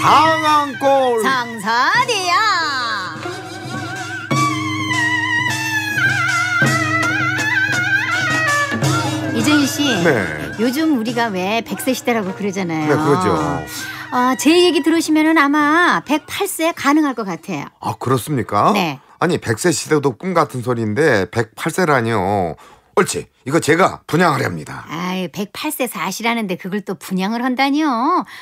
상황골 상사대야 이준희 씨 네. 요즘 우리가 왜 백세 시대라고 그러잖아요. 네, 그러죠. 아, 제 얘기 들으시면은 아마 108세 가능할 것 같아요. 아 그렇습니까? 네. 아니 100세 시대도 꿈 같은 소리인데 1 0 8세라뇨 옳지. 이거 제가 분양을 합니다. 아이, 108세 사시라는데 그걸 또 분양을 한다니요?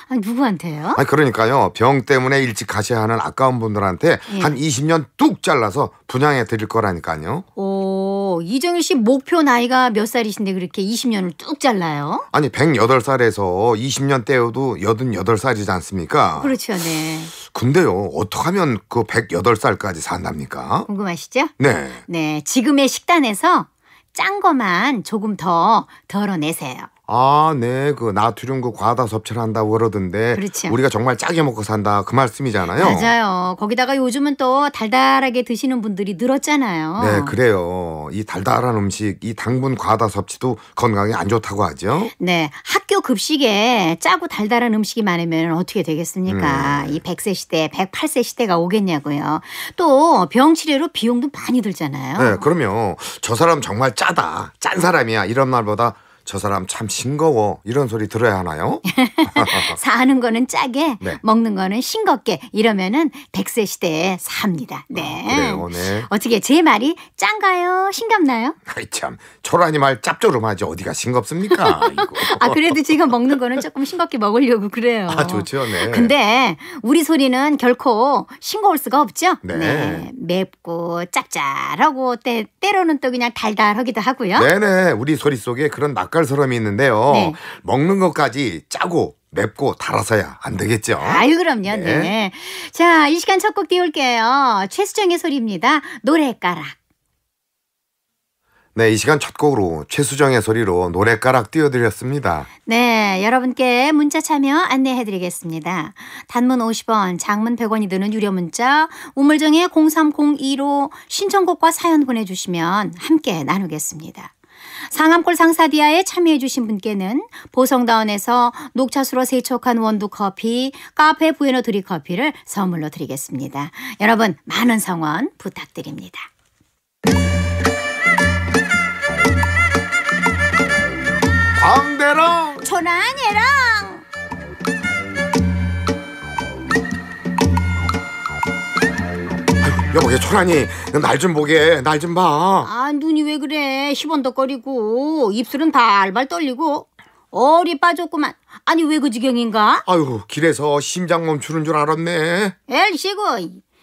아니, 누구한테요? 아니 그러니까요. 병 때문에 일찍 가셔야 하는 아까운 분들한테 예. 한 20년 뚝 잘라서 분양해 드릴 거라니까요. 오. 그래요. 이정일 씨 목표 나이가 몇 살이신데 그렇게 20년을 뚝 잘라요? 아니 108살에서 20년 때여도 88살이지 않습니까? 그렇죠. 네. 근데요. 어떻게 하면 그 108살까지 산답니까? 궁금하시죠? 네. 네. 지금의 식단에서 짠 거만 조금 더 덜어내세요. 아, 네, 그 나트륨 그 과다 섭취를 한다고 그러던데 그렇죠. 우리가 정말 짜게 먹고 산다 그 말씀이잖아요. 맞아요. 거기다가 요즘은 또 달달하게 드시는 분들이 늘었잖아요. 네, 그래요. 이 달달한 음식, 이 당분 과다 섭취도 건강에 안 좋다고 하죠. 네, 학교 급식에 짜고 달달한 음식이 많으면 어떻게 되겠습니까? 음. 이 100세 시대, 108세 시대가 오겠냐고요. 또 병 치료로 비용도 많이 들잖아요. 네, 그러면 저 사람 정말 짜다, 짠 사람이야 이런 말보다 저 사람 참 싱거워 이런 소리 들어야 하나요? 사는 거는 짜게 네. 먹는 거는 싱겁게 이러면은 백세 시대에 삽니다. 아, 네. 아, 그래요, 네. 어떻게 제 말이 짠가요? 싱겁나요? 아이 참 초라니 말 짭조름하지 어디가 싱겁습니까? 아 그래도 지금 먹는 거는 조금 싱겁게 먹으려고 그래요. 아 좋죠, 네. 근데 우리 소리는 결코 싱거울 수가 없죠. 네. 네. 맵고 짭짤하고 때 때로는 또 그냥 달달하기도 하고요. 네네 우리 소리 속에 그런 낙 맛깔 사람이 있는데요. 네. 먹는 것까지 짜고 맵고 달아서야 안 되겠죠. 아유 그럼요. 네. 네. 자, 이 시간 첫 곡 띄울게요. 최수정의 소리입니다. 노래가락. 네, 이 시간 첫 곡으로 최수정의 소리로 노래가락 띄워드렸습니다. 네, 여러분께 문자 참여 안내해드리겠습니다. 단문 50원, 장문 100원이 드는 유료 문자 우물정에 0302로 신청곡과 사연 보내주시면 함께 나누겠습니다. 상암골 상사디아에 참여해주신 분께는 보성다운에서 녹차수로 세척한 원두 커피, 카페 부에노 드리 커피를 선물로 드리겠습니다. 여러분, 많은 성원 부탁드립니다. 광대랑 천안해랑 여보 얘 초라니 날 좀 보게 날 좀 봐 아 눈이 왜 그래 시번덕거리고 입술은 발발 떨리고 얼이 빠졌구만 아니 왜 그 지경인가 아유 길에서 심장 멈추는 줄 알았네 엘씨고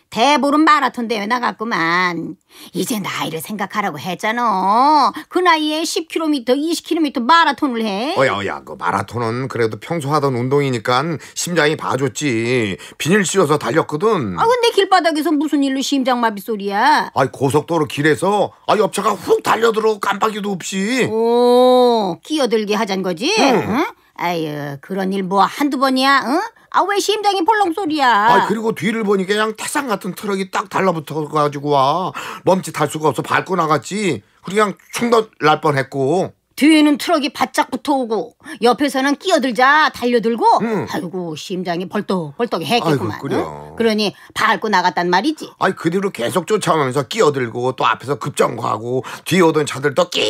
대보름 마라톤 대회 나갔구만. 이제 나이를 생각하라고 했잖아. 그 나이에 10km, 20km 마라톤을 해. 어야 어야 그 마라톤은 그래도 평소 하던 운동이니까 심장이 봐줬지. 비닐 씌워서 달렸거든. 아 근데 길바닥에서 무슨 일로 심장마비 소리야? 아 고속도로 길에서 아 옆차가 훅 달려들어 깜빡이도 없이. 오 끼어들게 하잔 거지? 응? 응? 아유 그런 일 뭐 한두 번이야 응? 아 왜 심장이 폴렁 소리야 아 그리고 뒤를 보니 그냥 태산 같은 트럭이 딱 달라붙어가지고 와 멈칫할 수가 없어 밟고 나갔지 그냥 충돌 날 뻔했고 뒤에는 트럭이 바짝 붙어오고 옆에서는 끼어들자 달려들고 응. 음. 아이고 심장이 벌떡벌떡 했겠구만 아이고, 응? 그러니 밟고 나갔단 말이지 아이 그뒤로 계속 쫓아오면서 끼어들고 또 앞에서 급정거하고 뒤에 오던 차들 또끽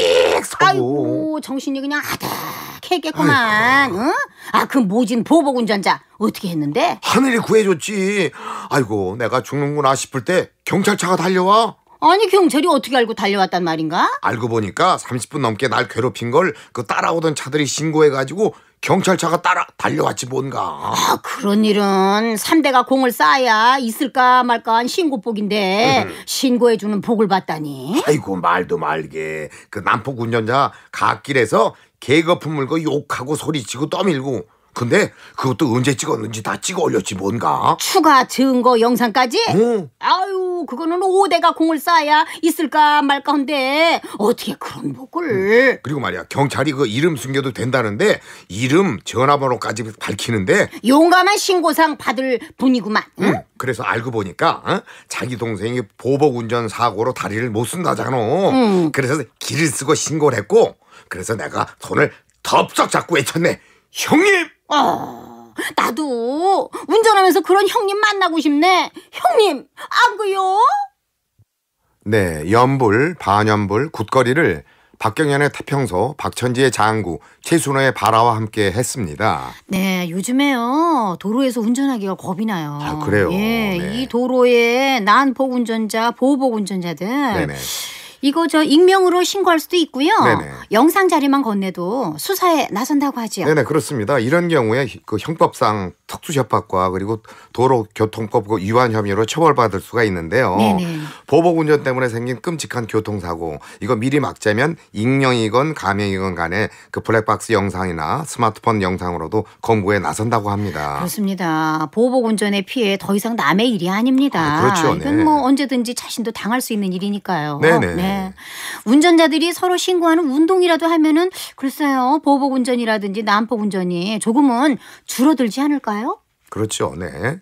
서고 아이고 정신이 그냥 아다 착해겠구만. 응? 아그 모진 보복운전자 어떻게 했는데? 하늘이 구해줬지. 아이고 내가 죽는구나 싶을 때 경찰차가 달려와. 아니 경찰이 어떻게 알고 달려왔단 말인가? 알고 보니까 30분 넘게 날 괴롭힌 걸 그 따라오던 차들이 신고해가지고 경찰차가 따라 달려왔지 뭔가. 아, 그런 일은 3대가 공을 쌓아야 있을까 말까 한 신고복인데 신고해주는 복을 받다니. 아이고 말도 말게 그 난폭 운전자 갓길에서 개거품 물고 욕하고 소리치고 떠밀고 근데 그것도 언제 찍었는지 다 찍어 올렸지 뭔가. 추가 증거 영상까지? 응. 어. 아유 그거는 오대가 공을 쌓아야 있을까 말까 한데 어떻게 그런 복을. 음. 그리고 말이야 경찰이 그 이름 숨겨도 된다는데 이름 전화번호까지 밝히는데. 용감한 신고상 받을 분이구만. 응? 응. 음, 그래서 알고 보니까 어? 자기 동생이 보복운전 사고로 다리를 못 쓴다잖아. 응. 음. 그래서 길을 쓰고 신고를 했고 그래서 내가 손을 덥석 잡고 외쳤네. 형님! 어, 나도 운전하면서 그런 형님 만나고 싶네. 형님, 안구요 네, 연불, 반연불, 굿거리를 박경현의 타평소, 박천지의 장구, 최순호의 바라와 함께 했습니다. 네, 요즘에요 도로에서 운전하기가 겁이 나요. 아 그래요. 예, 네. 이 도로에 난폭 운전자, 보호복 운전자들. 네네. 이거 저 익명으로 신고할 수도 있고요. 네네. 영상 자료만 건네도 수사에 나선다고 하지요. 네네 그렇습니다. 이런 경우에 그 형법상 특수협박과 그리고 도로교통법 그 위반 혐의로 처벌받을 수가 있는데요. 네네. 보복운전 때문에 생긴 끔찍한 교통사고 이거 미리 막자면 익명이건 가명이건 간에 그 블랙박스 영상이나 스마트폰 영상으로도 검거에 나선다고 합니다. 그렇습니다. 보복운전의 피해 더 이상 남의 일이 아닙니다. 아, 그렇죠. 네. 이건 뭐 언제든지 자신도 당할 수 있는 일이니까요. 네네. 네. 네. 네. 운전자들이 서로 신고하는 운동이라도 하면은 글쎄요 보복 운전이라든지 난폭 운전이 조금은 줄어들지 않을까요? 그렇죠, 네.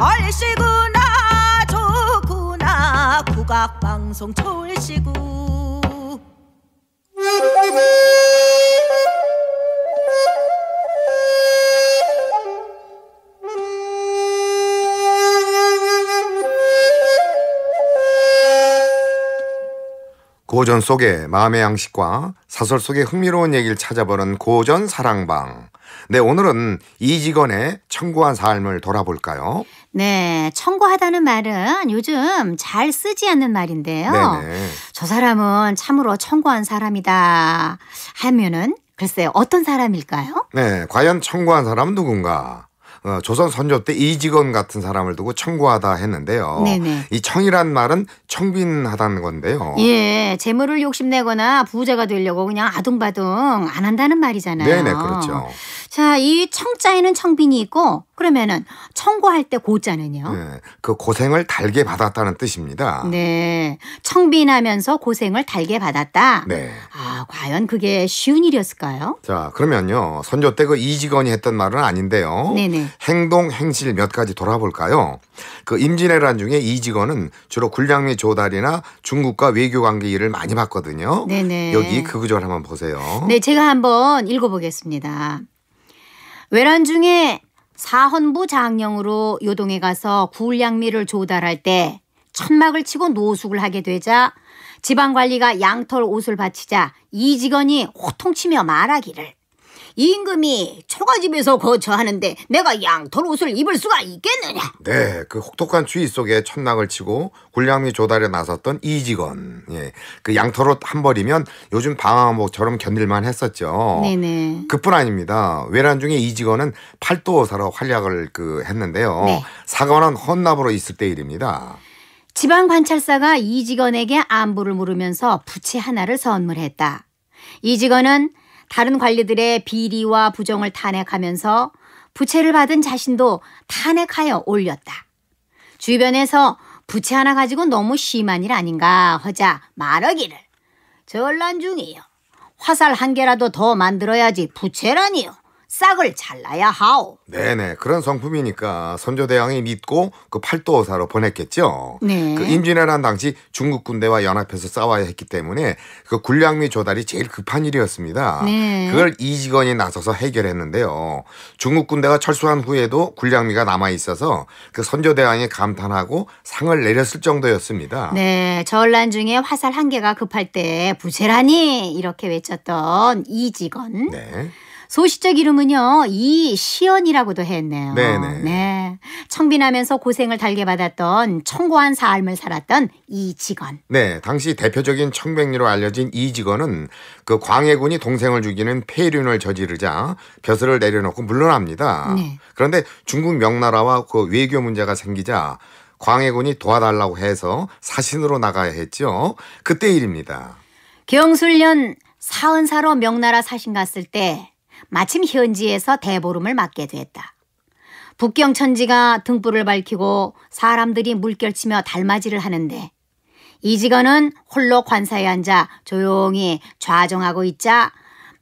얼씨구나 좋구나 국악방송 철씨구 고전 속의 마음의 양식과 사설 속의 흥미로운 얘기를 찾아보는 고전 사랑방. 네, 오늘은 이직원의 청구한 삶을 돌아볼까요? 네, 청구하다는 말은 요즘 잘 쓰지 않는 말인데요. 네네. 저 사람은 참으로 청구한 사람이다 하면은 글쎄 요 어떤 사람일까요? 네, 과연 청구한 사람은 누군가? 어, 조선 선조 때 이직원 같은 사람을 두고 청구하다 했는데요. 네네. 이 청이란 말은 청빈하다는 건데요. 예, 재물을 욕심내거나 부자가 되려고 그냥 아둥바둥 안 한다는 말이잖아요. 네 그렇죠. 자, 이 청자에는 청빈이 있고 그러면은 청구할 때 고자는요. 네, 그 고생을 달게 받았다는 뜻입니다. 네, 청빈하면서 고생을 달게 받았다. 네. 아, 과연 그게 쉬운 일이었을까요? 자, 그러면요 선조 때 그 이직원이 했던 말은 아닌데요. 네네. 행동, 행실 몇 가지 돌아볼까요? 그 임진왜란 중에 이 직원은 주로 군량미 조달이나 중국과 외교 관계 일을 많이 봤거든요. 네네. 여기 그 구절 한번 보세요. 네, 제가 한번 읽어보겠습니다. 외란 중에 사헌부 장령으로 요동에 가서 군량미를 조달할 때 천막을 치고 노숙을 하게 되자 지방관리가 양털 옷을 바치자 이 직원이 호통치며 말하기를 임금이 초가집에서 거처하는데 내가 양털 옷을 입을 수가 있겠느냐? 네, 그 혹독한 추위 속에 천낭을 치고 군량미 조달에 나섰던 이직원. 예, 그 양털 옷한 벌이면 요즘 방화목처럼 견딜만 했었죠. 네네. 그뿐 아닙니다. 외란 중에 이직원은 팔도사로 활약을 그 했는데요. 네. 사관은 헌납으로 있을 때 일입니다. 지방 관찰사가 이직원에게 안부를 물으면서 부채 하나를 선물했다. 이직원은 다른 관리들의 비리와 부정을 탄핵하면서 부채를 받은 자신도 탄핵하여 올렸다. 주변에서 부채 하나 가지고 너무 심한 일 아닌가 허자 말하기를. 전란 중이요. 화살 한 개라도 더 만들어야지 부채라니요. 싹을 잘라야 하오. 네네 그런 성품이니까 선조대왕이 믿고 그 팔도사로 보냈겠죠. 네. 그 임진왜란 당시 중국 군대와 연합해서 싸워야 했기 때문에 그 군량미 조달이 제일 급한 일이었습니다. 네. 그걸 이직원이 나서서 해결했는데요. 중국 군대가 철수한 후에도 군량미가 남아 있어서 그 선조대왕이 감탄하고 상을 내렸을 정도였습니다. 네 전란 중에 화살 한 개가 급할 때 부재라니 이렇게 외쳤던 이직원. 네. 소시적 이름은요 이시연이라고도 했네요. 네네. 네. 청빈하면서 고생을 달게 받았던 청고한 삶을 살았던 이직원. 네, 당시 대표적인 청백리로 알려진 이직원은 그 광해군이 동생을 죽이는 폐륜을 저지르자 벼슬을 내려놓고 물러납니다. 네. 그런데 중국 명나라와 그 외교 문제가 생기자 광해군이 도와달라고 해서 사신으로 나가야 했죠. 그때 일입니다. 경술년 사은사로 명나라 사신 갔을 때 마침 현지에서 대보름을 맞게 됐다. 북경 천지가 등불을 밝히고 사람들이 물결치며 달맞이를 하는데 이직원은 홀로 관사에 앉아 조용히 좌정하고 있자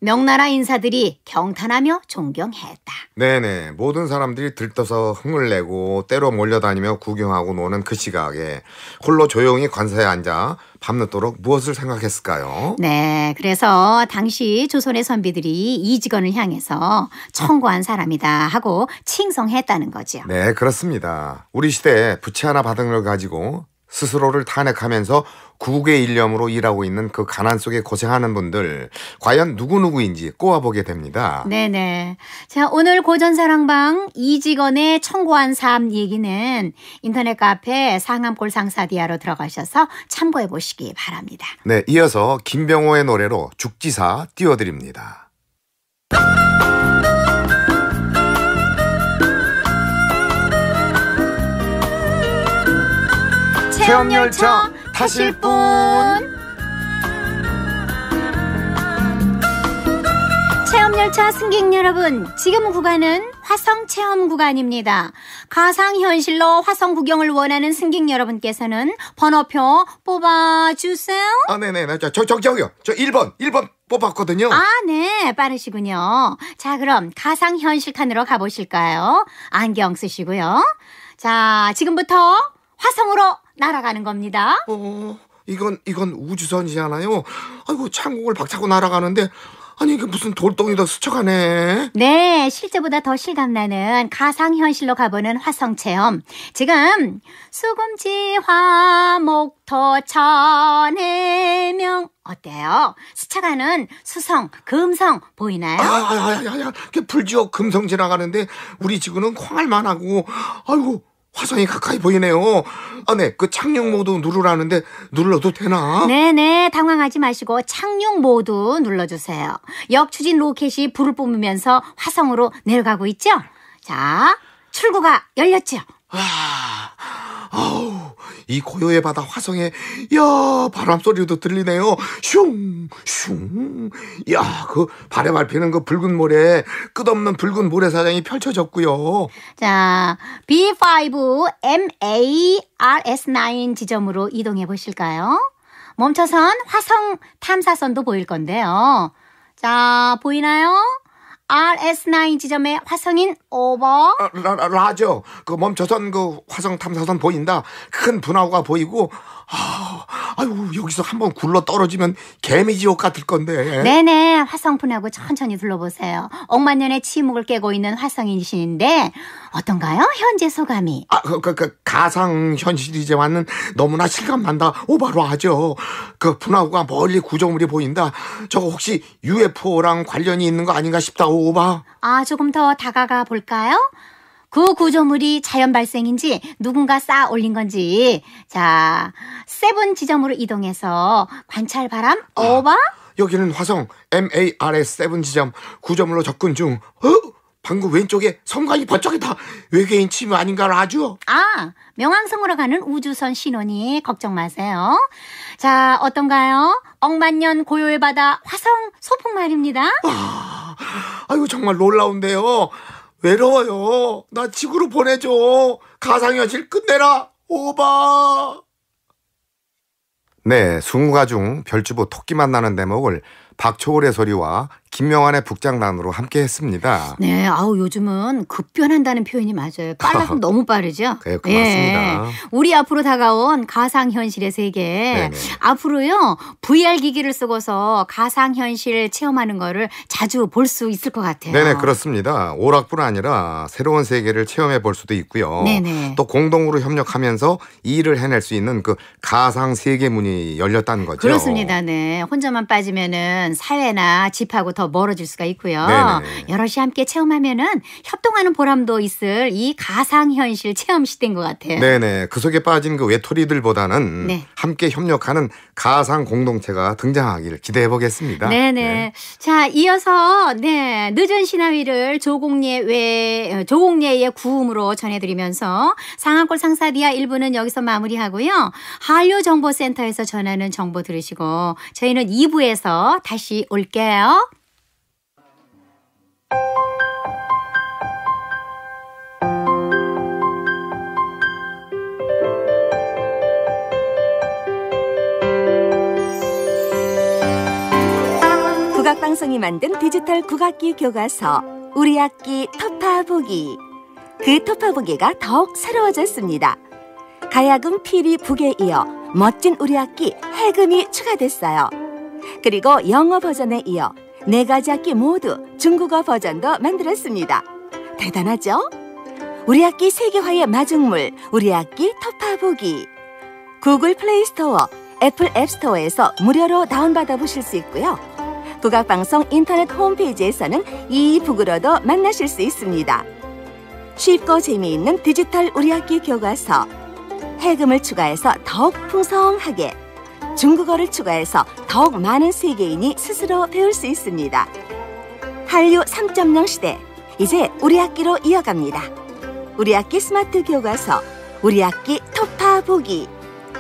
명나라 인사들이 경탄하며 존경했다. 네네. 모든 사람들이 들떠서 흥을 내고 때로 몰려다니며 구경하고 노는 그 시각에 홀로 조용히 관사에 앉아 밤늦도록 무엇을 생각했을까요? 네, 그래서 당시 조선의 선비들이 이직원을 향해서 청구한 사람이다 하고 칭송했다는 거죠. 네, 그렇습니다. 우리 시대에 부채 하나 받은 걸 가지고 스스로를 탄핵하면서 구국의 일념으로 일하고 있는 그 가난 속에 고생하는 분들 과연 누구누구인지 꼬아보게 됩니다. 네네. 자, 오늘 고전사랑방 이직원의 청구한 삶 얘기는 인터넷 카페 상암골 상사디아로 들어가셔서 참고해 보시기 바랍니다. 네, 이어서 김병호의 노래로 죽지사 띄워드립니다. 체험열차 타실 분. 체험열차 승객 여러분, 지금 구간은 화성 체험 구간입니다. 가상현실로 화성 구경을 원하는 승객 여러분께서는 번호표 뽑아주세요. 아, 네네. 네, 네. 저, 저, 저기요. 저 1번, 1번 뽑았거든요. 아, 네. 빠르시군요. 자, 그럼 가상현실 칸으로 가보실까요? 안경 쓰시고요. 자, 지금부터 화성으로 날아가는 겁니다. 어, 이건 이건 우주선이잖아요. 아이고 창공을 박차고 날아가는데 아니 이게 무슨 돌덩이도 스쳐가네. 네, 실제보다 더 실감나는 가상현실로 가보는 화성체험. 지금 수금지 화목토 천해명 어때요? 스쳐가는 수성, 금성 보이나요? 아야야야야, 아, 아, 아, 불지옥 금성 지나가는데 우리 지구는 콩알만하고 아이고 화성이 가까이 보이네요. 아, 네. 그 착륙 모드 누르라는데 눌러도 되나? 네네. 당황하지 마시고 착륙 모드 눌러주세요. 역추진 로켓이 불을 뿜으면서 화성으로 내려가고 있죠? 자, 출구가 열렸죠? 아, 아우, 이 고요의 바다 화성에 야 바람 소리도 들리네요. 슝 슝. 야그 발에 밟히는 그 붉은 모래 끝없는 붉은 모래사장이 펼쳐졌고요. 자 B5 MA RS9 지점으로 이동해 보실까요? 멈춰선 화성 탐사선도 보일 건데요. 자 보이나요? RS9 지점에 화성인 오버. 어, 라, 라, 라죠. 그 멈춰선 그 화성 탐사선 보인다. 큰 분화구가 보이고 아, 아유 여기서 한번 굴러 떨어지면 개미지옥 같을 건데. 네네 화성분하고 천천히 둘러보세요. 억만년의 침묵을 깨고 있는 화성인신인데 어떤가요? 현재 소감이. 아, 그, 그, 그 가상 현실이지만은 너무나 실감난다. 오바로 하죠. 그 분화구가 멀리 구조물이 보인다. 저거 혹시 UFO랑 관련이 있는 거 아닌가 싶다. 오바. 아 조금 더 다가가 볼까요? 그 구조물이 자연 발생인지 누군가 쌓아 올린 건지 자 세븐 지점으로 이동해서 관찰 바람 아, 어바 여기는 화성 MARS 세븐 지점 구조물로 접근 중 어? 방금 왼쪽에 성광이 번쩍 했다 외계인 침 아닌가를 아주 아 명왕성으로 가는 우주선 신원이 걱정 마세요 자 어떤가요 억만년 고요의 바다 화성 소풍 말입니다 아, 아이고 정말 놀라운데요 외로워요. 나 지구로 보내줘. 가상현실 끝내라. 오바. 네, 승우가 중 별주부 토끼 만나는 대목을 박초월의 소리와 김명환의 북장난으로 함께했습니다. 네, 아우 요즘은 급변한다는 표현이 맞아요. 빨라서 너무 빠르죠. 네, 고맙습니다. 예. 우리 앞으로 다가온 가상 현실의 세계 네네. 앞으로요 VR 기기를 쓰고서 가상 현실 체험하는 거를 자주 볼 수 있을 것 같아요. 네네 그렇습니다. 오락뿐 아니라 새로운 세계를 체험해 볼 수도 있고요. 네네. 또 공동으로 협력하면서 일을 해낼 수 있는 그 가상 세계 문이 열렸다는 거죠. 그렇습니다. 네, 혼자만 빠지면은 사회나 집하고 더 멀어질 수가 있고요. 네네 여럿이 함께 체험하면은 협동하는 보람도 있을 이 가상현실 체험 시대인 것 같아요. 네네. 그 속에 빠진 그 외톨이들보다는 네. 함께 협력하는 가상 공동체가 등장하기를 기대해 보겠습니다. 네네. 네. 자, 이어서 네 늦은 시나위를 조공예 외 어, 조공예의 구음으로 전해드리면서 상한골 상사디아 1부는 여기서 마무리하고요. 한류 정보센터에서 전하는 정보 들으시고 저희는 2부에서 다시 올게요. 국악방송이 만든 디지털 국악기 교과서 우리 악기 토파보기 그 토파보기가 더욱 새로워졌습니다 가야금 피리 북에 이어 멋진 우리 악기 해금이 추가됐어요 그리고 영어 버전에 이어 네 가지 악기 모두 중국어 버전도 만들었습니다. 대단하죠? 우리 악기 세계화의 마중물, 우리 악기 터파보기. 구글 플레이 스토어, 애플 앱 스토어에서 무료로 다운받아 보실 수 있고요. 국악방송 인터넷 홈페이지에서는 이 북으로도 만나실 수 있습니다. 쉽고 재미있는 디지털 우리 악기 교과서. 해금을 추가해서 더욱 풍성하게 중국어를 추가해서 더욱 많은 세계인이 스스로 배울 수 있습니다. 한류 3.0 시대, 이제 우리 학기로 이어갑니다. 우리 학기 스마트 교과서, 우리 학기 토파 보기.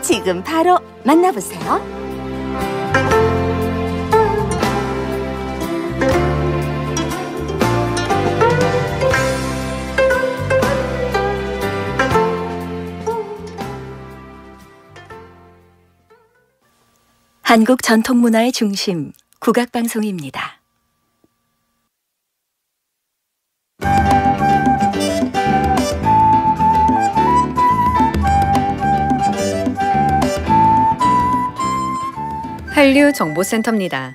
지금 바로 만나보세요. 한국 전통문화의 중심, 국악방송입니다. 한류 정보센터입니다.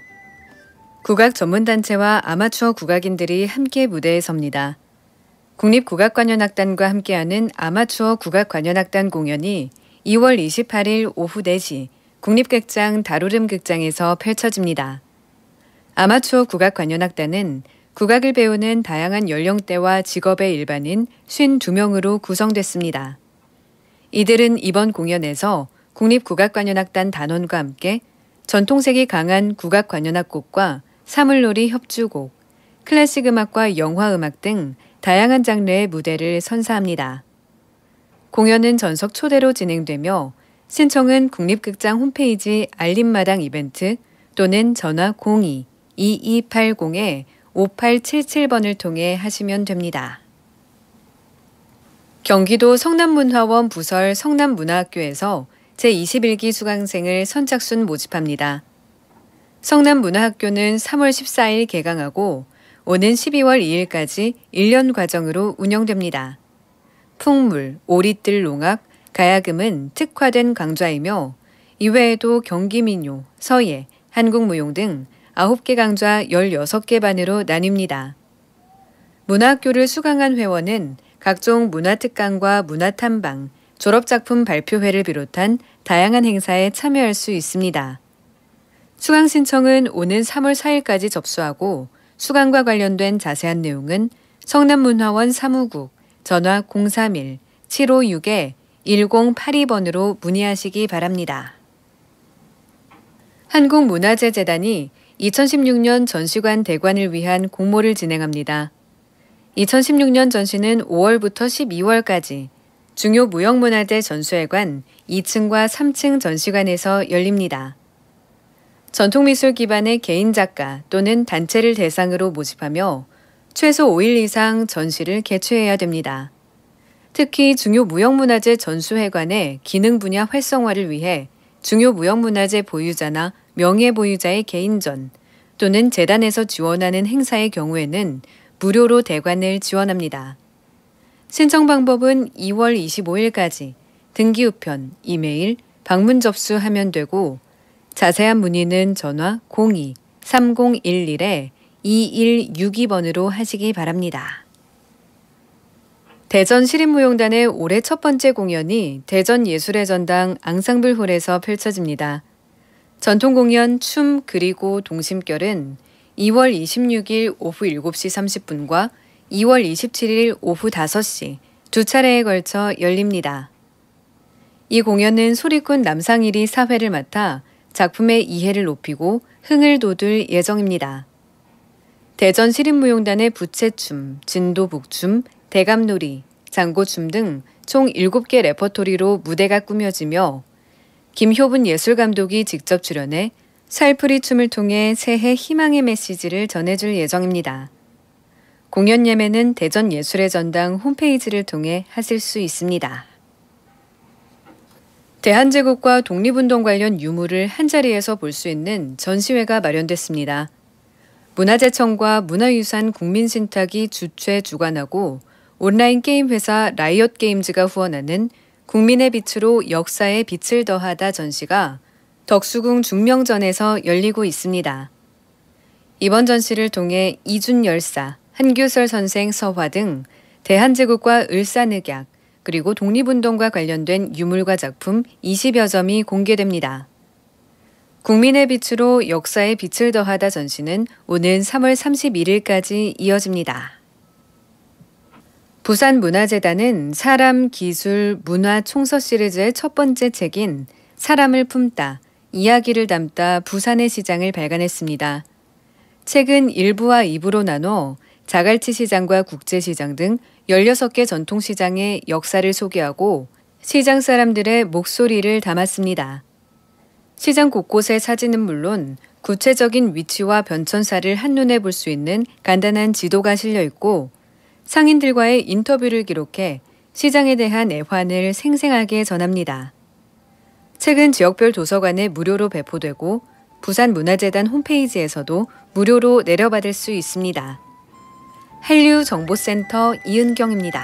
국악 전문단체와 아마추어 국악인들이 함께 무대에 섭니다. 국립국악관현악단과 함께하는 아마추어 국악관현악단 공연이 2월 28일 오후 4시 국립극장 다루름 극장에서 펼쳐집니다. 아마추어 국악 관현악단은 국악을 배우는 다양한 연령대와 직업의 일반인 52명으로 구성됐습니다. 이들은 이번 공연에서 국립국악관현악단 단원과 함께 전통색이 강한 국악관현악곡과 사물놀이 협주곡, 클래식 음악과 영화 음악 등 다양한 장르의 무대를 선사합니다. 공연은 전석 초대로 진행되며 신청은 국립극장 홈페이지 알림마당 이벤트 또는 전화 02-2280-5877번을 통해 하시면 됩니다. 경기도 성남문화원 부설 성남문화학교에서 제21기 수강생을 선착순 모집합니다. 성남문화학교는 3월 14일 개강하고 오는 12월 2일까지 1년 과정으로 운영됩니다. 풍물, 오리뜰 농악, 가야금은 특화된 강좌이며 이외에도 경기민요, 서예, 한국무용 등 9개 강좌 16개 반으로 나뉩니다. 문학교를 수강한 회원은 각종 문화특강과 문화탐방, 졸업작품 발표회를 비롯한 다양한 행사에 참여할 수 있습니다. 수강 신청은 오는 3월 4일까지 접수하고 수강과 관련된 자세한 내용은 성남문화원 사무국 전화 031-756에 1082번으로 문의하시기 바랍니다. 한국문화재재단이 2016년 전시관 대관을 위한 공모를 진행합니다. 2016년 전시는 5월부터 12월까지 중요 무형문화재 전수회관 2층과 3층 전시관에서 열립니다. 전통미술 기반의 개인 작가 또는 단체를 대상으로 모집하며 최소 5일 이상 전시를 개최해야 됩니다. 특히 중요 무형문화재 전수회관의 기능 분야 활성화를 위해 중요 무형문화재 보유자나 명예보유자의 개인전 또는 재단에서 지원하는 행사의 경우에는 무료로 대관을 지원합니다. 신청 방법은 2월 25일까지 등기 우편, 이메일, 방문 접수 하면 되고 자세한 문의는 전화 02-3011-2162번으로 하시기 바랍니다. 대전 시립무용단의 올해 첫 번째 공연이 대전 예술의 전당 앙상블홀에서 펼쳐집니다. 전통 공연 춤 그리고 동심결은 2월 26일 오후 7시 30분과 2월 27일 오후 5시 두 차례에 걸쳐 열립니다. 이 공연은 소리꾼 남상일이 사회를 맡아 작품의 이해를 높이고 흥을 돋울 예정입니다. 대전 시립무용단의 부채춤, 진도북춤, 대감놀이, 장고춤 등 총 7개 레퍼토리로 무대가 꾸며지며 김효분 예술감독이 직접 출연해 살풀이 춤을 통해 새해 희망의 메시지를 전해줄 예정입니다. 공연 예매는 대전 예술의 전당 홈페이지를 통해 하실 수 있습니다. 대한제국과 독립운동 관련 유물을 한자리에서 볼 수 있는 전시회가 마련됐습니다. 문화재청과 문화유산 국민신탁이 주최 주관하고 온라인 게임 회사 라이엇 게임즈가 후원하는 국민의 빛으로 역사의 빛을 더하다 전시가 덕수궁 중명전에서 열리고 있습니다. 이번 전시를 통해 이준 열사, 한규설 선생 서화 등 대한제국과 을사늑약, 그리고 독립운동과 관련된 유물과 작품 20여 점이 공개됩니다. 국민의 빛으로 역사에 빛을 더하다 전시는 오는 3월 31일까지 이어집니다. 부산문화재단은 사람, 기술, 문화 총서 시리즈의 첫 번째 책인 사람을 품다, 이야기를 담다 부산의 시장을 발간했습니다. 책은 1부와 2부로 나눠 자갈치 시장과 국제시장 등 16개 전통시장의 역사를 소개하고 시장 사람들의 목소리를 담았습니다. 시장 곳곳의 사진은 물론 구체적인 위치와 변천사를 한눈에 볼 수 있는 간단한 지도가 실려 있고 상인들과의 인터뷰를 기록해 시장에 대한 애환을 생생하게 전합니다. 책은 지역별 도서관에 무료로 배포되고 부산문화재단 홈페이지에서도 무료로 내려받을 수 있습니다. 한류정보센터 이은경입니다.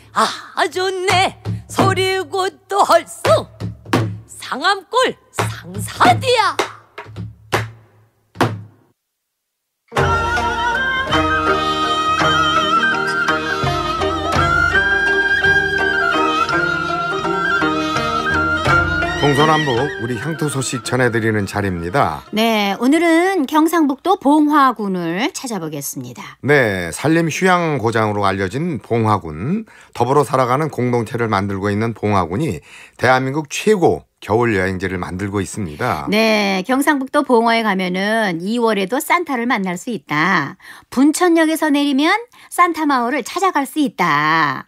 아주 네 소리고 또 헐수 상암골 상사디야 동서남북 우리 향토 소식 전해드리는 자리입니다. 네, 오늘은 경상북도 봉화군을 찾아보겠습니다. 네, 산림 휴양 고장으로 알려진 봉화군, 더불어 살아가는 공동체를 만들고 있는 봉화군이 대한민국 최고 겨울 여행지를 만들고 있습니다. 네, 경상북도 봉화에 가면은 2월에도 산타를 만날 수 있다. 분천역에서 내리면 산타 마을을 찾아갈 수 있다.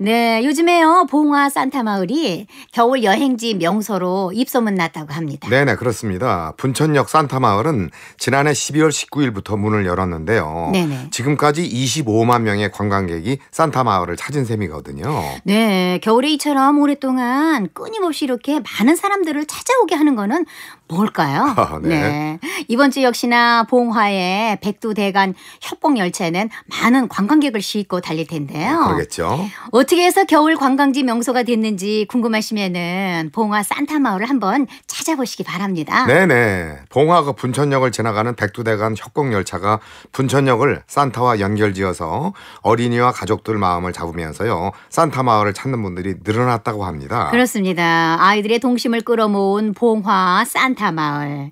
네, 요즘에요 봉화 산타 마을이 겨울 여행지 명소로 입소문 났다고 합니다. 네, 네, 그렇습니다. 분천역 산타 마을은 지난해 12월 19일부터 문을 열었는데요. 네, 네. 지금까지 25만 명의 관광객이 산타 마을을 찾은 셈이거든요. 네, 겨울에 이처럼 오랫동안 끊임없이 이렇게 많은 많은 사람들을 찾아오게 하는 거는 뭘까요? 아, 네. 네. 이번 주 역시나 봉화의 백두대간 협봉열차는 많은 관광객을 싣고 달릴 텐데요. 아, 그러겠죠. 어떻게 해서 겨울 관광지 명소가 됐는지 궁금하시면 봉화 산타마을을 한번 찾아보시기 바랍니다. 네네. 봉화가 분천역을 지나가는 백두대간 협곡열차가 분천역을 산타와 연결지어서 어린이와 가족들 마음을 잡으면서요. 산타마을을 찾는 분들이 늘어났다고 합니다. 그렇습니다. 아이들의 동심을 끌어모은 봉화 산타 산타마을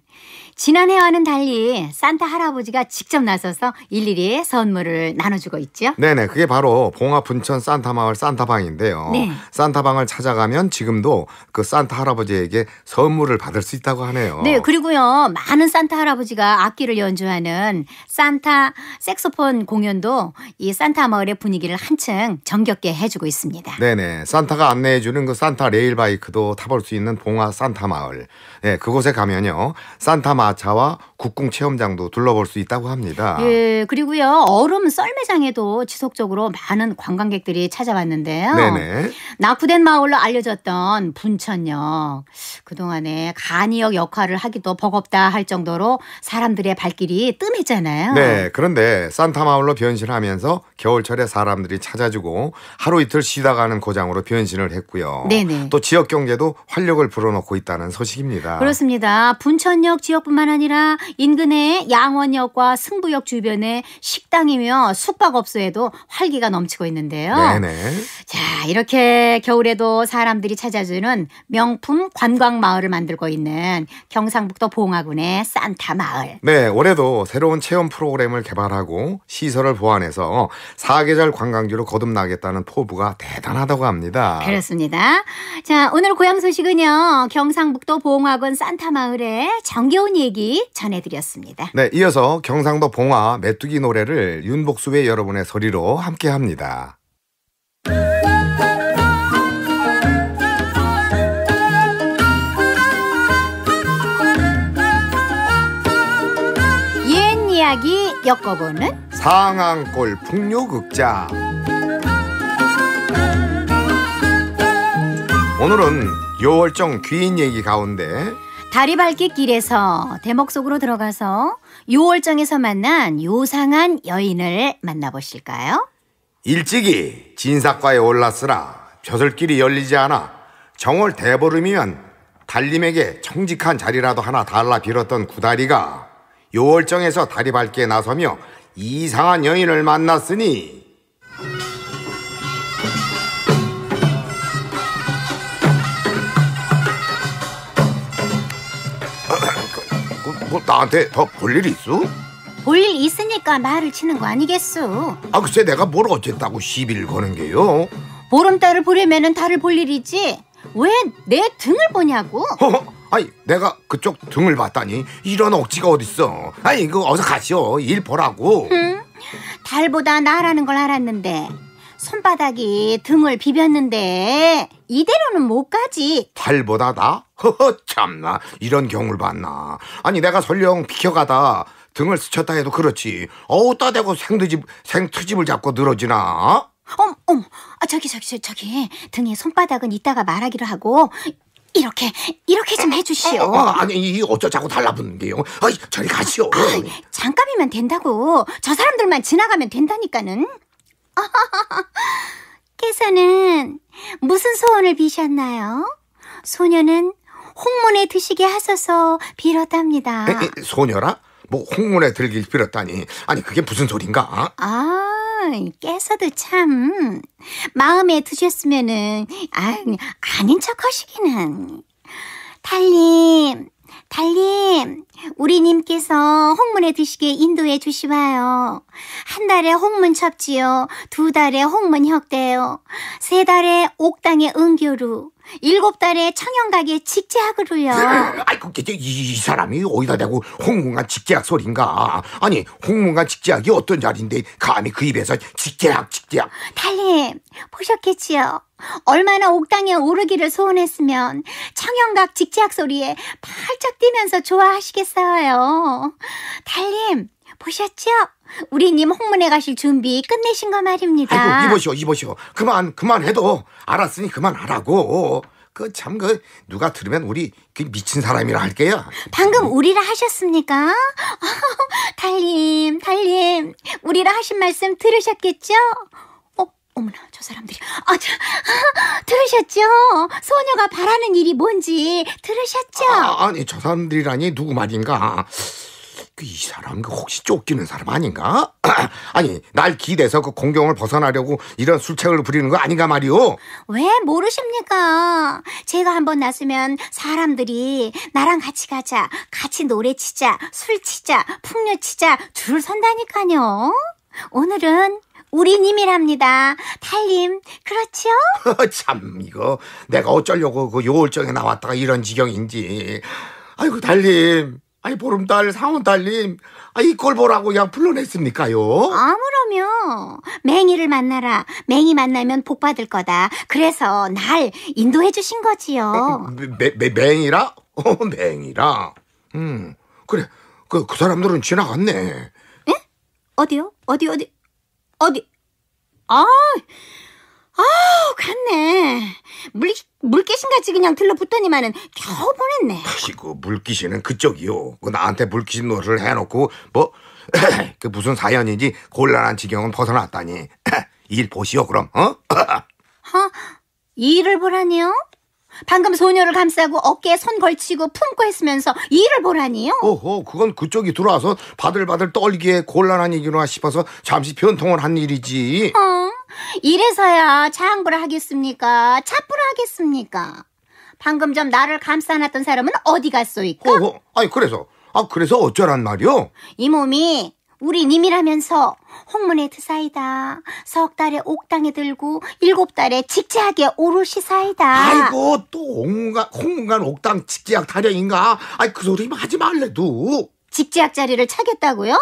지난해와는 달리 산타 할아버지가 직접 나서서 일일이 선물을 나눠주고 있죠. 네네, 그게 바로 봉화 분천 산타 마을 산타방인데요. 네. 산타방을 찾아가면 지금도 그 산타 할아버지에게 선물을 받을 수 있다고 하네요. 네, 그리고요 많은 산타 할아버지가 악기를 연주하는 산타 색소폰 공연도 이 산타 마을의 분위기를 한층 정겹게 해주고 있습니다. 네네, 산타가 안내해주는 그 산타 레일 바이크도 타볼 수 있는 봉화 산타 마을. 네, 그곳에 가면요 산타 마을 사자와 국궁 체험장도 둘러볼 수 있다고 합니다. 예, 그리고요 얼음 썰매장에도 지속적으로 많은 관광객들이 찾아왔는데요. 네네. 낙후된 마을로 알려졌던 분천역 그동안에 간이역 역할을 하기도 버겁다 할 정도로 사람들의 발길이 뜸했잖아요. 네, 그런데 산타 마을로 변신하면서 겨울철에 사람들이 찾아주고 하루 이틀 쉬다 가는 고장으로 변신을 했고요. 네네. 또 지역 경제도 활력을 불어넣고 있다는 소식입니다. 그렇습니다. 분천역 지역뿐만 아니라 인근의 양원역과 승부역 주변의 식당이며 숙박업소에도 활기가 넘치고 있는데요. 네네. 자, 이렇게 겨울에도 사람들이 찾아주는 명품 관광 마을을 만들고 있는 경상북도 봉화군의 산타 마을. 네, 올해도 새로운 체험 프로그램을 개발하고 시설을 보완해서 사계절 관광지로 거듭나겠다는 포부가 대단하다고 합니다. 그렇습니다. 자, 오늘 고향 소식은요. 경상북도 봉화군 산타마을의 정겨운 얘기 전해드렸습니다. 네, 이어서 경상도 봉화 메뚜기 노래를 윤복수의 여러분의 소리로 함께합니다. 옛 이야기 엮어보는 방황골 풍류극장 오늘은 요월정 귀인 얘기 가운데 다리 밟기 길에서 대목 속으로 들어가서 요월정에서 만난 요상한 여인을 만나보실까요? 일찍이 진사과에 올랐으나 벼슬길이 열리지 않아 정월 대보름이면 달님에게 청직한 자리라도 하나 달라 빌었던 구다리가 요월정에서 다리 밟기에 나서며 이상한 여인을 만났으니 그, 그, 그, 나한테 더볼일 있어? 볼 일 있으니까 말을 치는 거 아니겠소? 아 글쎄 내가 뭘 어쨌다고 시비를 거는 게요? 보름달을 보려면 달을 볼 일이지 왜 내 등을 보냐고? 허허. 아이 내가 그쪽 등을 봤다니 이런 억지가 어딨어 아이 이거 어서 가시오 일 보라고 응? 달보다 나라는 걸 알았는데 손바닥이 등을 비볐는데 이대로는 못 가지 달보다 나? 허허 참나 이런 경우를 봤나 아니 내가 설령 비켜가다 등을 스쳤다 해도 그렇지 어우 따대고 생두집 생투집을 잡고 늘어지나 어? 어머, 어머, 아, 저기, 저기, 저기, 저기. 등에 손바닥은 이따가 말하기로 하고, 이렇게 이렇게 좀 어, 해주시오. 아, 아, 아니 어쩌자고 달라붙는게요 아이 저리 가시오. 아, 잠깐이면 된다고. 저 사람들만 지나가면 된다니까는. 깨서는 무슨 소원을 비셨나요? 소녀는 홍문에 드시게 하소서 빌었답니다. 에, 에, 소녀라? 뭐 홍문에 들길 빌었다니. 아니 그게 무슨 소린가? 아. 깨서도 참 마음에 드셨으면은 아, 아닌 척하시기는. 달님, 달님, 우리 님께서 홍문에 드시게 인도해 주시와요. 한 달에 홍문 첩지요, 두 달에 홍문 혁대요, 세 달에 옥당의 은교루, 일곱 달에 청년가게 직제학을로요 아이고, 이, 이 사람이 어디다 대고 홍문관 직제학 소린가? 아니, 홍문관 직제학이 어떤 자리인데 감히 그 입에서 직제학, 직제학. 달님, 보셨겠지요? 얼마나 옥당에 오르기를 소원했으면 청년각 직제학 소리에 팔짝 뛰면서 좋아하시겠어요. 달님, 보셨죠? 우리님 홍문에 가실 준비 끝내신 거 말입니다. 아이고, 이보시오, 이보시오. 그만, 그만해도 알았으니 그만하라고. 그참그 그 누가 들으면 우리 그 미친 사람이라 할게요. 방금 우리라 하셨습니까? 달님, 달님, 우리라 하신 말씀 들으셨겠죠? 어, 어머나 저 사람들이 아, 저, 들으셨죠? 소녀가 바라는 일이 뭔지 들으셨죠? 아, 아니 저 사람들이라니 누구 말인가? 그 이 사람 그 혹시 쫓기는 사람 아닌가? 아니 날 기대서 그 공경을 벗어나려고 이런 술책을 부리는 거 아닌가 말이오. 왜 모르십니까? 제가 한번 났으면 사람들이 나랑 같이 가자, 같이 노래 치자, 술 치자, 풍류 치자 줄을 선다니까요. 오늘은 우리님이랍니다. 달님, 그렇죠? 참 이거 내가 어쩌려고 그 요월정에 나왔다가 이런 지경인지. 아이고 달님 아니 보름달 상원달님 아 이걸 보라고 그냥 불러냈습니까요? 아무러며 맹이를 만나라. 맹이 만나면 복 받을 거다. 그래서 날 인도해 주신 거지요. 매, 어, 매, 맹이라? 어, 맹이라. 음 그래 그그 그 사람들은 지나갔네. 에? 어디요? 어디 어디 어디? 아 아우, 갔네. 물, 물귀신같이 그냥 들러붙더니만은 겨우 보냈네. 아이고, 물귀신은 그쪽이요. 그 나한테 물귀신 노릇을 해놓고, 뭐, 그 무슨 사연인지 곤란한 지경은 벗어났다니. 일 보시오, 그럼, 어? 어? 일을 보라니요? 방금 소녀를 감싸고 어깨에 손 걸치고 품고 했으면서 일을 보라니요? 어허, 그건 그쪽이 들어와서 바들바들 떨기에 곤란한 일이구나 싶어서 잠시 변통을 한 일이지. 어. 이래서야 창부를 하겠습니까? 차불를 하겠습니까? 방금 전 나를 감싸놨던 사람은 어디 갔소이까? 어, 어, 아니 그래서 아 그래서 어쩌란 말이오? 이 몸이 우리 님이라면서 홍문에 드사이다. 석 달에 옥당에 들고 일곱 달에 직제하게 오롯이 사이다. 아이고 또 홍문간, 홍문간 옥당 직제학 타령인가? 아이 그 소리 하지 말래도. 직제학 자리를 차겠다고요?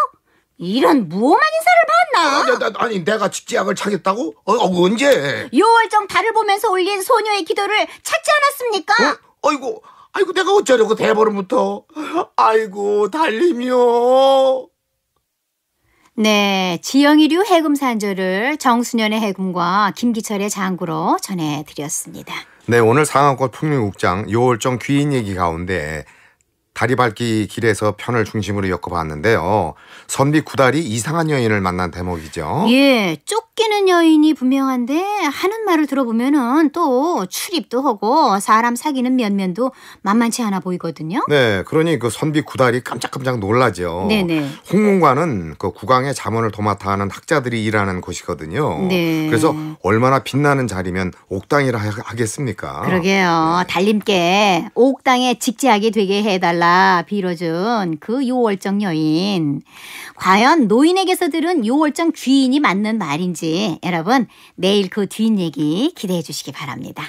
이런 무엄한 인사를 봤나? 아니, 아니 내가 직지약을 차겠다고? 어, 어, 언제? 6월정 달을 보면서 올린 소녀의 기도를 찾지 않았습니까? 어? 아이고, 아이고 내가 어쩌려고 대보름부터 아이고 달님이요 네, 지영이류 해금산조를 정수년의 해금과 김기철의 장구로 전해드렸습니다. 네, 오늘 상한꽃 풍류국장 요월정 귀인 얘기 가운데 다리 밟기 길에서 편을 중심으로 엮어봤는데요. 선비 구달이 이상한 여인을 만난 대목이죠. 예, 쫓기는 여인이 분명한데 하는 말을 들어보면은 또 출입도 하고 사람 사귀는 면면도 만만치 않아 보이거든요. 네, 그러니 그 선비 구달이 깜짝깜짝 놀라죠. 네네. 홍문관은 그 국왕의 자문을 도맡아 하는 학자들이 일하는 곳이거든요. 네. 그래서 얼마나 빛나는 자리면 옥당이라 하겠습니까? 그러게요. 네. 달님께 옥당에 직제하게 되게 해달라. 달라 빌어준 그 요월정 여인. 과연 노인에게서 들은 요월정 귀인이 맞는 말인지 여러분 내일 그 뒷얘기 기대해 주시기 바랍니다.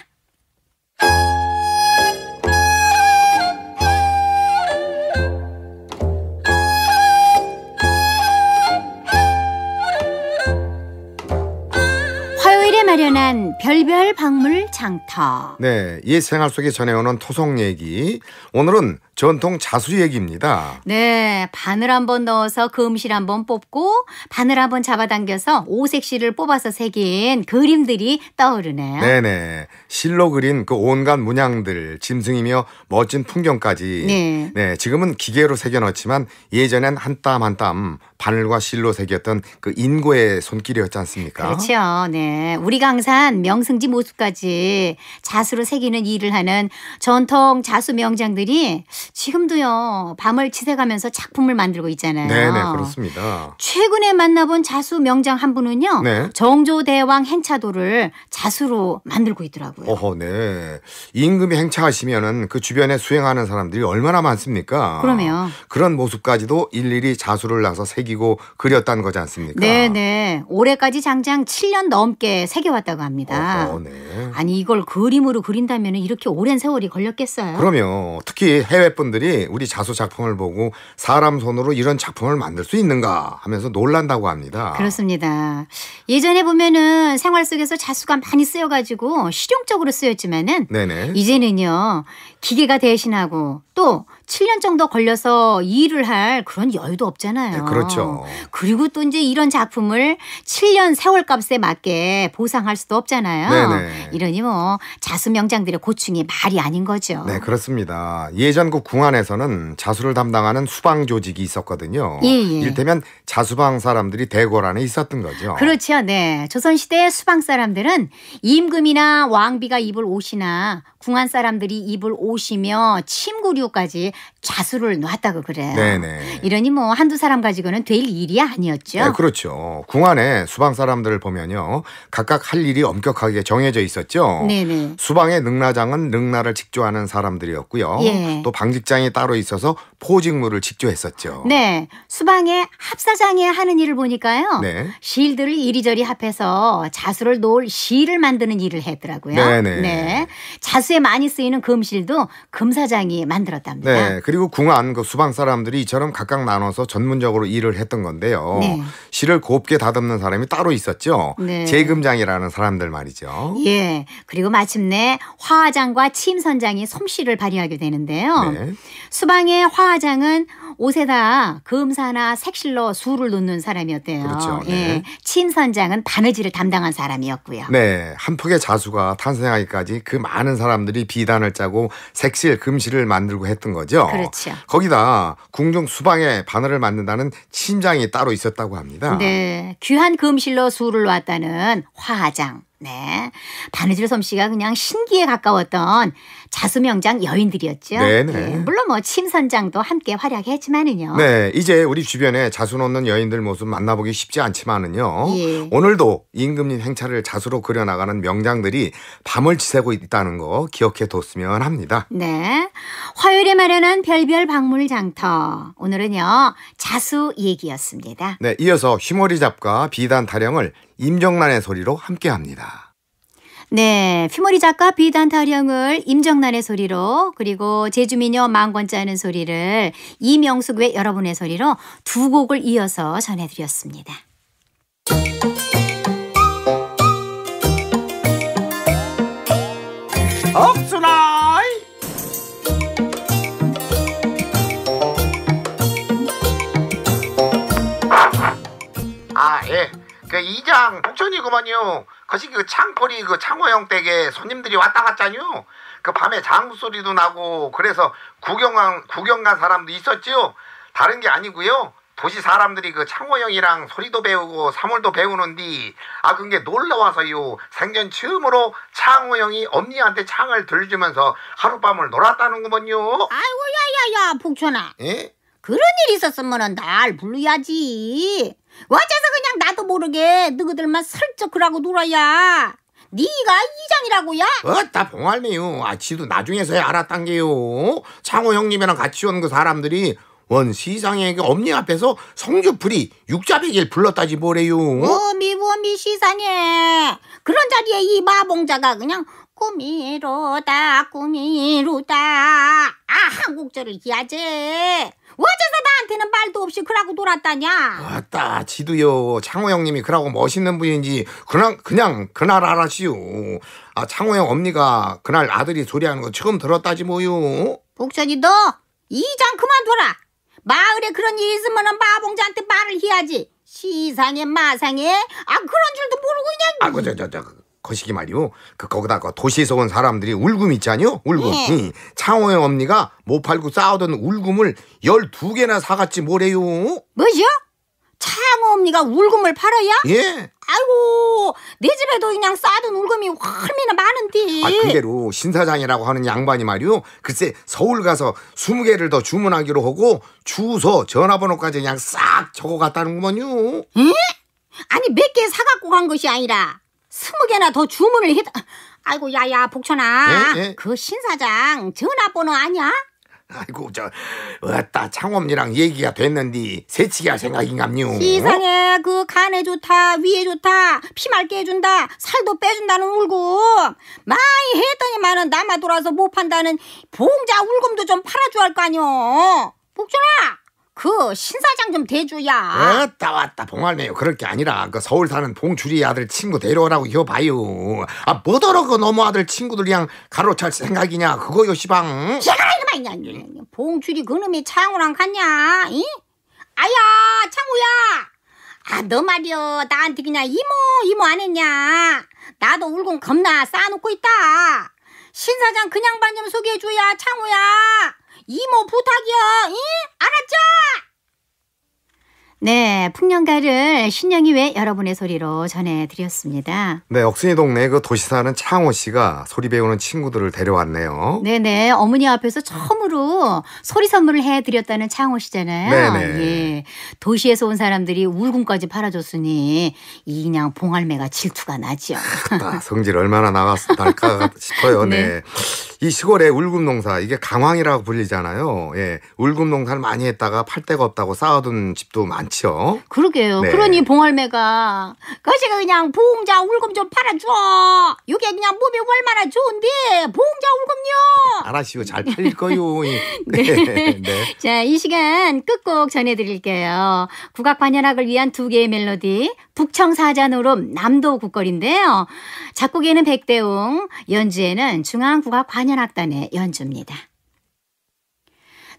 마련한 별별 박물 장터. 네, 이 생활 속에 전해오는 토속 얘기. 오늘은 전통 자수 얘기입니다. 네, 바늘 한 번 넣어서 금실 그 한번 뽑고 바늘 한 번 잡아당겨서 오색실을 뽑아서 새긴 그림들이 떠오르네요. 네네, 실로 그린 그 온갖 문양들, 짐승이며 멋진 풍경까지. 네. 네, 지금은 기계로 새겨넣지만 예전엔 한 땀 한 땀 바늘과 실로 새겼던 그 인고의 손길이었지 않습니까? 그렇죠. 네, 우리 강산 명승지 모습까지 자수로 새기는 일을 하는 전통 자수 명장들이 지금도요 밤을 지새가면서 작품을 만들고 있잖아요. 네네 네, 그렇습니다. 최근에 만나본 자수 명장 한 분은요 네. 정조대왕 행차도를 자수로 만들고 있더라고요. 어허, 네. 임금이 행차하시면은 그 주변에 수행하는 사람들이 얼마나 많습니까? 그러네요. 그런 모습까지도 일일이 자수를 나서 새기고 그렸다는 거지 않습니까? 네네. 네. 올해까지 장장 7년 넘게 새겨왔다고 합니다. 어허, 네. 아니 이걸 그림으로 그린다면 이렇게 오랜 세월이 걸렸겠어요. 그러면 특히 해외 관객분들이 우리 자수 작품을 보고 사람 손으로 이런 작품을 만들 수 있는가 하면서 놀란다고 합니다. 그렇습니다. 예전에 보면은 생활 속에서 자수가 많이 쓰여가지고 실용적으로 쓰였지만은 네네. 이제는요 기계가 대신하고 또 7년 정도 걸려서 일을 할 그런 여유도 없잖아요. 네, 그렇죠. 그리고 또 이제 이런 작품을 7년 세월 값에 맞게 보상할 수도 없잖아요. 네네. 이러니 뭐 자수 명장들의 고충이 말이 아닌 거죠. 네, 그렇습니다. 예전 그 궁안에서는 자수를 담당하는 수방 조직이 있었거든요. 예, 예. 이를테면 자수방 사람들이 대궐 안에 있었던 거죠. 그렇죠. 네. 조선시대 수방 사람들은 임금이나 왕비가 입을 옷이나 궁한 사람들이 입을 오시며 침구류까지 자수를 놨다고 그래요. 네네. 이러니 뭐 한두 사람 가지고는 될 일이 아니었죠. 네, 그렇죠. 궁안에 수방 사람들을 보면요. 각각 할 일이 엄격하게 정해져 있었죠. 네네. 수방의 능라장은 능라를 직조하는 사람들이었고요. 예. 또 방직장이 따로 있어서 포직무를 직조했었죠. 네. 수방의 합사장이 하는 일을 보니까요. 네. 실들을 이리저리 합해서 자수를 놓을 실을 만드는 일을 했더라고요. 네네. 네. 자수 옥수에 많이 쓰이는 금실도 금사장이 만들었답니다. 네. 그리고 궁 안 그 수방 사람들이 이처럼 각각 나눠서 전문적으로 일을 했던 건데요. 네. 실을 곱게 다듬는 사람이 따로 있었죠. 네. 제금장이라는 사람들 말이죠. 예. 그리고 마침내 화장과 침선장이 솜씨를 발휘하게 되는데요. 네. 수방의 화장은 옷에다 금사나 색실로 수를 놓는 사람이었대요. 그렇죠. 예. 네. 예. 친선장은 바느질을 담당한 사람이었고요. 네. 한 폭의 자수가 탄생하기까지 그 많은 사람들이 비단을 짜고 색실, 금실을 만들고 했던 거죠. 그렇죠. 거기다 궁중 수방에 바늘을 만든다는 친장이 따로 있었다고 합니다. 네. 귀한 금실로 수를 았다는 화장, 네. 바느질 솜씨가 그냥 신기에 가까웠던 자수명장 여인들이었죠. 네네. 네, 네. 예, 물론 뭐 침선장도 함께 활약했지만은요. 네. 이제 우리 주변에 자수 없는 여인들 모습 만나보기 쉽지 않지만은요. 예. 오늘도 임금님 행차를 자수로 그려나가는 명장들이 밤을 지새고 있다는 거 기억해 뒀으면 합니다. 네. 화요일에 마련한 별별 박물 장터. 오늘은요. 자수 얘기였습니다. 네. 이어서 휘머리 잡과 비단 타령을 임정란의 소리로 함께합니다. 네, 피머리 작가 비단 타령을 임정란의 소리로 그리고 제주미녀 망권짜는 소리를 이명숙 외 여러분의 소리로 두 곡을 이어서 전해드렸습니다. 억수나 네, 그 이장 복천이구만요. 거시 그 창포리 그 창호형 댁에 손님들이 왔다 갔잖요. 그 밤에 장구 소리도 나고 그래서 구경한 구경간 사람도 있었지요. 다른 게 아니고요. 도시 사람들이 그 창호형이랑 소리도 배우고 사물도 배우는디 아 그게 놀러와서요 생전 처음으로 창호형이 엄니한테 창을 들주면서 하룻밤을 놀았다는구먼요 아이고 야야야 복천아 예? 그런 일 있었으면 은날 불러야지 어째서 그냥 나도 모르게 너희들만 슬쩍 그러고 놀아야 네가 이장이라고야? 어따 봉할매요. 아 지도 나중에서야 알았단게요. 창호 형님이랑 같이 온그 사람들이 원 시상에게 엄니 앞에서 성주풀이 육자백일 불렀다지 뭐래요. 워미 워미 시상에 그런 자리에 이 마봉자가 그냥 꿈이로다 꿈이로다 아 한국절을 이하제 어째서 나한테는 말도 없이 그러고 놀았다냐? 아따, 지도요. 창호 형님이 그러고 멋있는 분인지 그냥 그냥 그날 알았시오. 아, 창호 형 엄니가 그날 아들이 소리하는 거 처음 들었다지 뭐요. 복천이 너 이 장 그만둬라. 마을에 그런 일 있으면은 마봉자한테 말을 해야지. 시상에 마상에 아 그런 줄도 모르고 그냥. 아그저저 저, 저, 저. 거시기 말이오. 그 거기다 가 도시에서 온 사람들이 울금 있잖요. 울금. 네. 창호의 엄니가 못 뭐 팔고 쌓아둔 울금을 12개나 사갔지 뭐래요. 뭐죠? 창호 엄니가 울금을 팔아야? 예. 아이고 내 집에도 그냥 쌓아둔 울금이 얼마나 많은데. 아 그대로 신사장이라고 하는 양반이 말이오 글쎄 서울 가서 20개를 더 주문하기로 하고 주소 전화번호까지 그냥 싹 적어갔다는구먼요. 예? 아니 몇 개 사갖고 간 것이 아니라 스무 개나 더 주문을 했다. 아이고 야야 복천아. 예? 예? 그 신사장 전화번호 아니야? 아이고 저 왔다 창업니랑 얘기가 됐는데 새치기 할 생각인갑요. 세상에 그 간에 좋다 위에 좋다 피 맑게 해준다 살도 빼준다는 울금 많이 했더니만은 남아 돌아서 못 판다는 봉자 울금도 좀 팔아줘야 할 거 아니오. 복천아. 그 신사장 좀 대주야. 왔다 왔다 봉할매요. 그럴 게 아니라 그 서울 사는 봉주리 아들 친구 데려오라고 여봐요. 아 뭐더러 그 너무 아들 친구들 그냥 가로찰 생각이냐 그거 요시방. 제가 이거만 봉주리 그놈이 창우랑 같냐? 이? 아야 창우야. 아 너 말이여 나한테 그냥 이모 이모 안 했냐? 나도 울곤 겁나 쌓아놓고 있다. 신사장 그냥 반 좀 소개해줘야 창우야. 이모 부탁이야. 응? 알았죠? 네, 풍년가를 신영이 왜 여러분의 소리로 전해드렸습니다. 네, 억순이 동네 그 도시 사는 창호 씨가 소리 배우는 친구들을 데려왔네요. 네네, 어머니 앞에서 처음으로 소리 선물을 해드렸다는 창호 씨잖아요. 네네. 예, 도시에서 온 사람들이 울금까지 팔아줬으니 이냥 그 봉알매가 질투가 나죠. 아, 성질 얼마나 나갔을까 싶어요. 네. 네. 이시골에 울금 농사 이게 강황이라고 불리잖아요. 예, 울금 농사를 많이 했다가 팔 데가 없다고 쌓아둔 집도 많죠. 그죠 그러게요. 네. 그러니 봉할매가 그시가 그냥 봉자 울금 좀 팔아줘. 이게 그냥 몸이 얼마나 좋은데 봉자 울금요. 알아시오 잘 팔릴 거요. 네. 네. 네. 자, 이 시간 끝곡 전해드릴게요. 국악 관현악을 위한 두 개의 멜로디 북청사자노름 남도 국거리인데요. 작곡에는 백대웅, 연주에는 중앙국악 관현악단의 연주입니다.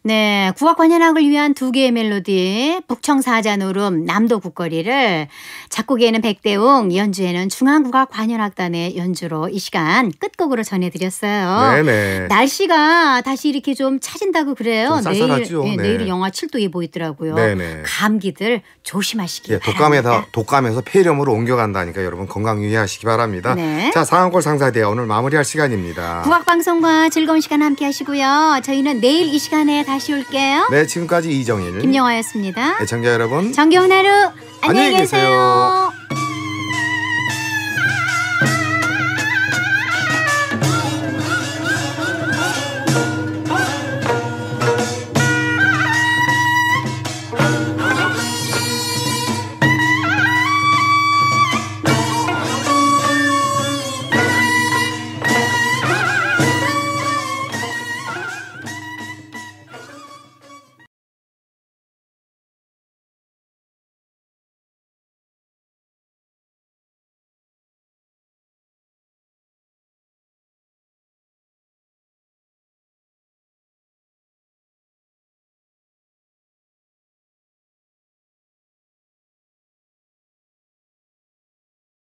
네, 국악관 현악을 위한 두 개의 멜로디, 북청사자노름, 남도 국거리를 작곡에는 백대웅, 연주에는 중앙국악관현악단의 연주로 이 시간 끝곡으로 전해드렸어요. 네네. 날씨가 다시 이렇게 좀 차진다고 그래요. 좀 내일, 예, 네, 네. 내일은 영하 7도 예보 이더라고요 네네. 감기들 조심하시기 네, 바랍니다. 독감에서, 폐렴으로 옮겨간다니까 여러분 건강 유의하시기 바랍니다. 네. 자, 상황골 상사대야 오늘 마무리할 시간입니다. 국악방송과 즐거운 시간 함께 하시고요. 저희는 내일 이 시간에 다시 다시 올게요. 네, 지금까지 이정일, 김영화였습니다. 애청자 여러분, 정겨운 하루 안녕히 계세요.